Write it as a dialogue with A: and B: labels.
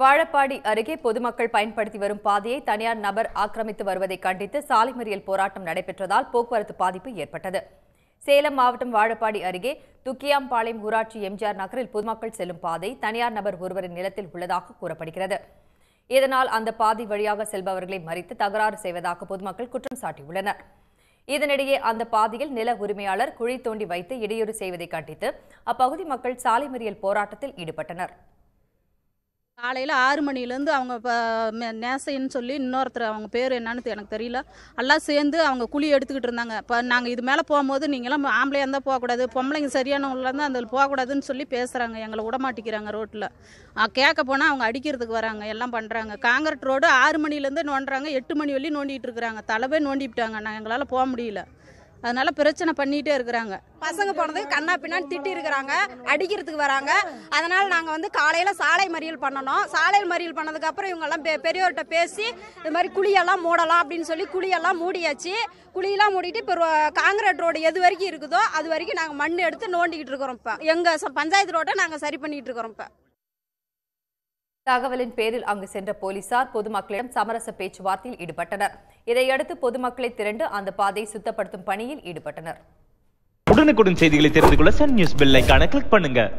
A: வாழப்பாடி அருகே பொதுமக்கள் பயன்படுத்தி வரும் பாதையை தனியார் நபர் ஆக்கிரமித்து வருவதை கண்டித்து சாலை மறியல் போராட்டம் நடைபெற்றதால் போக்குவரத்து பாதிப்பு ஏற்பட்டது சேலம் மாவட்டம் வாழப்பாடி அருகே துக்கியாம்பாளையம் ஊராட்சி எம்ஜிஆர் நகரில் பொதுமக்கள் செல்லும் பாதை தனியார் நபர் ஒருவரின் நிலத்தில் உள்ளதாக கூறப்படுகிறது இதனால் அந்த பாதை வழியாக செல்பவர்களை மறித்து தகராறு செய்வதாக பொதுமக்கள் குற்றம் சாட்டியுள்ளனர் இதனிடையே அந்த பாதையில் நில உரிமையாளர் குழி தோண்டி வைத்து இடையூறு செய்வதை கண்டித்து அப்பகுதி மக்கள் சாலை மறியல் போராட்டத்தில் ஈடுபட்டனர்
B: காலையில் ஆறு மணிலேருந்து அவங்க இப்போ நேசைன்னு சொல்லி இன்னொருத்தர் அவங்க பேர் என்னன்னு எனக்கு தெரியல எல்லாம் சேர்ந்து அவங்க குழி எடுத்துக்கிட்டு இருந்தாங்க இப்போ நாங்கள் இது மேலே போகும்போது நீங்களாம் ஆம்பளையாக இருந்தால் போகக்கூடாது பொம்பளைங்க சரியான உள்ள இருந்தால் அதில் போகக்கூடாதுன்னு சொல்லி பேசுகிறாங்க எங்களை விடமாட்டிக்கிறாங்க ரோட்டில் கேட்க போனால் அவங்க அடிக்கிறதுக்கு வராங்க எல்லாம் பண்ணுறாங்க காங்கிரட் ரோடு ஆறு மணிலேருந்து நோண்டுறாங்க எட்டு மணி வரையும் நோண்டிகிட்டு இருக்கிறாங்க தலைவே நோண்டிவிட்டாங்க நான் எங்களால் போக முடியல அதனால பிரச்சனை பண்ணிட்டே இருக்கிறாங்க பசங்க போனதுக்கு கண்ணா
C: பின்னான்னு திட்டி இருக்கிறாங்க அடிக்கிறதுக்கு வராங்க அதனால நாங்கள் வந்து காலையில் சாலை மறியல் பண்ணணும் சாலை மறியல் பண்ணதுக்கு அப்புறம் இவங்கெல்லாம் பெ பெரியவர்கிட்ட பேசி இது மாதிரி குழியெல்லாம் மூடலாம் அப்படின்னு சொல்லி குழியெல்லாம் மூடியாச்சு குழியெல்லாம் மூடிட்டு இப்போ காங்கிரட் ரோடு எது வரைக்கும் இருக்குதோ அது வரைக்கும் நாங்கள் மண் எடுத்து நோண்டிக்கிட்டு இருக்கிறோம் இப்போ எங்கள் பஞ்சாயத்து ரோட்டை நாங்கள் சரி பண்ணிட்டு இருக்கிறோம் இப்போ
A: தகவலின் பேரில் அங்கு சென்ற போலீசார் பொதுமக்களிடம் சமரச பேச்சுவார்த்தையில் ஈடுபட்டனர் இதையடுத்து பொதுமக்களை திரண்டு அந்த பாதையை சுத்தப்படுத்தும் பணியில் ஈடுபட்டனர் உடனுக்குடன் செய்திகளை தெரிந்து கொள்ள சன் நியூஸ் கிளிக் பண்ணுங்க